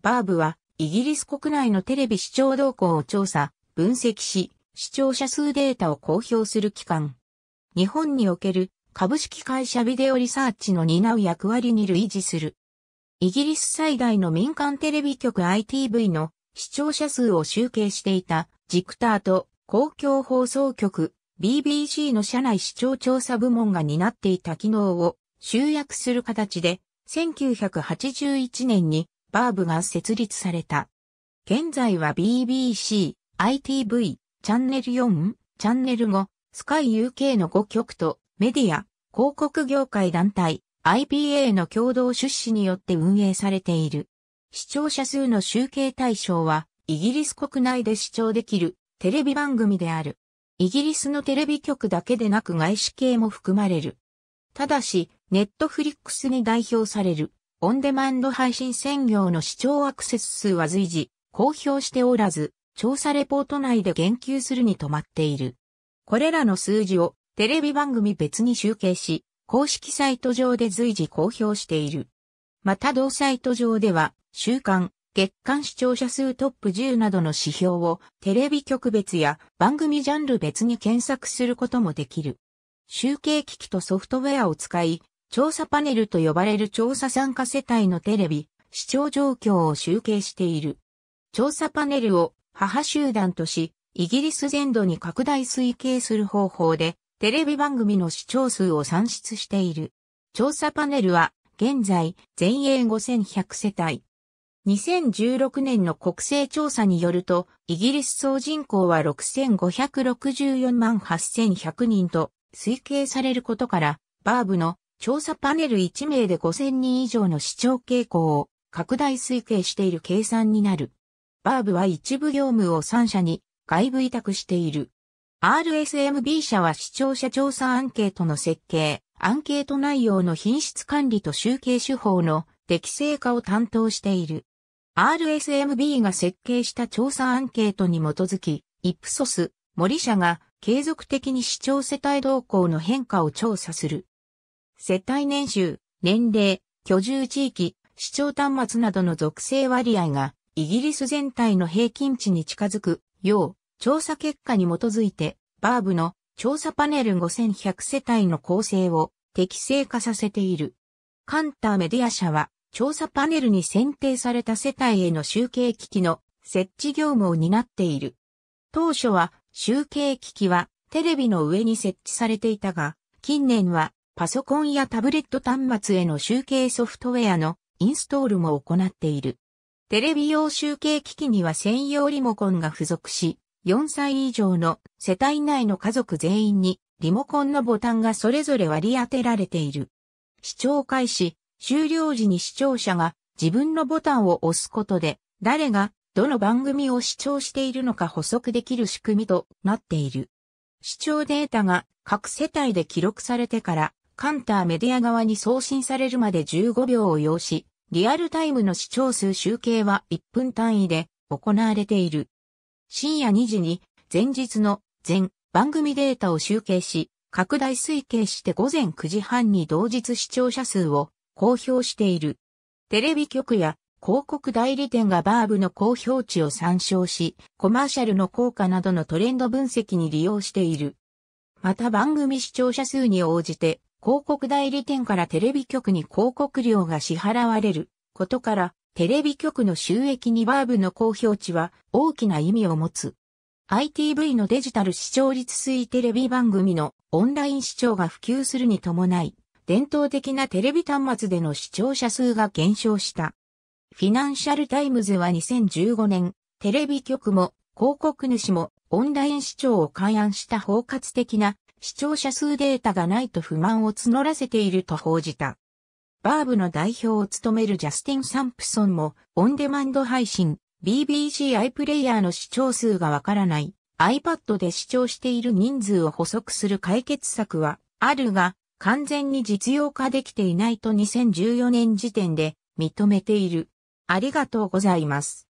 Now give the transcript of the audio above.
バーブは、イギリス国内のテレビ視聴動向を調査、分析し、視聴者数データを公表する機関。日本における株式会社ビデオリサーチの担う役割に類似する。イギリス最大の民間テレビ局 ITV の視聴者数を集計していたジクターと公共放送局 BBC の社内視聴調査部門が担っていた機能を集約する形で1981年にバーブが設立された。現在は BBC、ITV、チャンネル4、チャンネル5、スカイ UK の5局とメディア、広告業界団体、IPA の共同出資によって運営されている。視聴者数の集計対象は、イギリス国内で視聴できるテレビ番組である。イギリスのテレビ局だけでなく外資系も含まれる。ただし、ネットフリックスに代表されるオンデマンド配信専業の視聴アクセス数は随時公表しておらず、調査レポート内で言及するに止まっている。これらの数字をテレビ番組別に集計し、公式サイト上で随時公表している。また同サイト上では、週間、月間視聴者数トップ10などの指標をテレビ局別や番組ジャンル別に検索することもできる。集計機器とソフトウェアを使い、調査パネルと呼ばれる調査参加世帯のテレビ、視聴状況を集計している。調査パネルを母集団とし、イギリス全土に拡大推計する方法で、テレビ番組の視聴数を算出している。調査パネルは、現在、全英5100世帯。2016年の国勢調査によると、イギリス総人口は6564万8100人と推計されることから、バーブの調査パネル1名で5000人以上の視聴傾向を拡大推計している計算になる。バーブは一部業務を3社に外部委託している。RSMB 社は視聴者調査アンケートの設計、アンケート内容の品質管理と集計手法の適正化を担当している。RSMB が設計した調査アンケートに基づき、イプソス、森社が継続的に視聴世帯動向の変化を調査する。世帯年収、年齢、居住地域、市長端末などの属性割合が、イギリス全体の平均値に近づく、よう、調査結果に基づいて、バーブの調査パネル5100世帯の構成を適正化させている。カンターメディア社は、調査パネルに選定された世帯への集計機器の設置業務を担っている。当初は集計機器はテレビの上に設置されていたが、近年はパソコンやタブレット端末への集計ソフトウェアのインストールも行っている。テレビ用集計機器には専用リモコンが付属し、4歳以上の世帯内の家族全員にリモコンのボタンがそれぞれ割り当てられている。視聴開始、終了時に視聴者が自分のボタンを押すことで、誰がどの番組を視聴しているのか補足できる仕組みとなっている。視聴データが各世帯で記録されてからカンターメディア側に送信されるまで15秒を要し、リアルタイムの視聴数集計は1分単位で行われている。深夜2時に前日の全番組データを集計し、拡大推計して午前9時半に同日視聴者数を公表している。テレビ局や広告代理店がバーブの公表値を参照し、コマーシャルの効果などのトレンド分析に利用している。また番組視聴者数に応じて広告代理店からテレビ局に広告料が支払われることから、テレビ局の収益にバーブの公表値は大きな意味を持つ。ITV のデジタル視聴率推テレビ番組のオンライン視聴が普及するに伴い、伝統的なテレビ端末での視聴者数が減少した。フィナンシャルタイムズは2015年、テレビ局も広告主もオンライン視聴を開案した包括的な視聴者数データがないと不満を募らせていると報じた。バーブの代表を務めるジャスティン・サンプソンも、オンデマンド配信、BBC iPlayer の視聴数がわからない、iPad で視聴している人数を補足する解決策は、あるが、完全に実用化できていないと2014年時点で認めている。ありがとうございます。